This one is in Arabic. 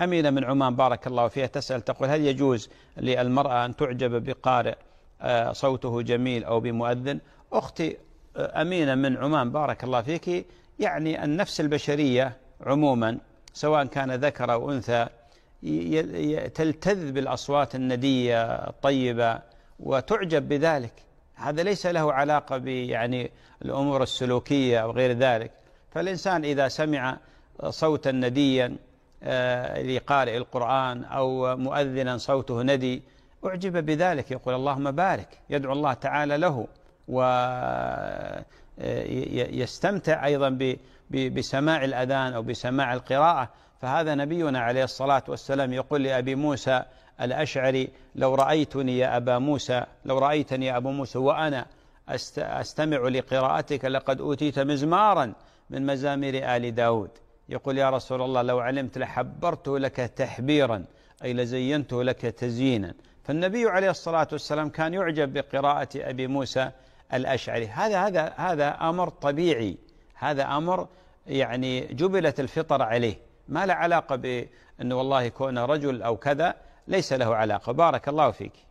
أمينة من عمان بارك الله فيها تسأل تقول هل يجوز للمرأة أن تعجب بقارئ آه، صوته جميل أو بمؤذن أختي آه، أمينة من عمان بارك الله فيك يعني النفس البشرية عموما سواء كان ذكر أو أنثى تلتذ بالأصوات الندية الطيبة وتعجب بذلك هذا ليس له علاقة بيعني الأمور السلوكية أو غير ذلك فالإنسان إذا سمع صوتا نديا آه، لقارئ القرآن أو مؤذنا صوته ندي أعجب بذلك يقول اللهم بارك يدعو الله تعالى له ويستمتع آه، أيضا بسماع الأذان أو بسماع القراءة فهذا نبينا عليه الصلاة والسلام يقول لأبي موسى الأشعري لو رأيتني يا أبا موسى لو رأيتني يا أبو موسى وأنا أستمع لقراءتك لقد أوتيت مزمارا من مزامير آل داود يقول يا رسول الله لو علمت لحبرته لك تحبيرا أي لزينته لك تزيينا فالنبي عليه الصلاة والسلام كان يعجب بقراءة أبي موسى الأشعري هذا هذا هذا أمر طبيعي هذا أمر يعني جبلت الفطر عليه ما له علاقة بأنه والله كونه رجل أو كذا ليس له علاقة بارك الله فيك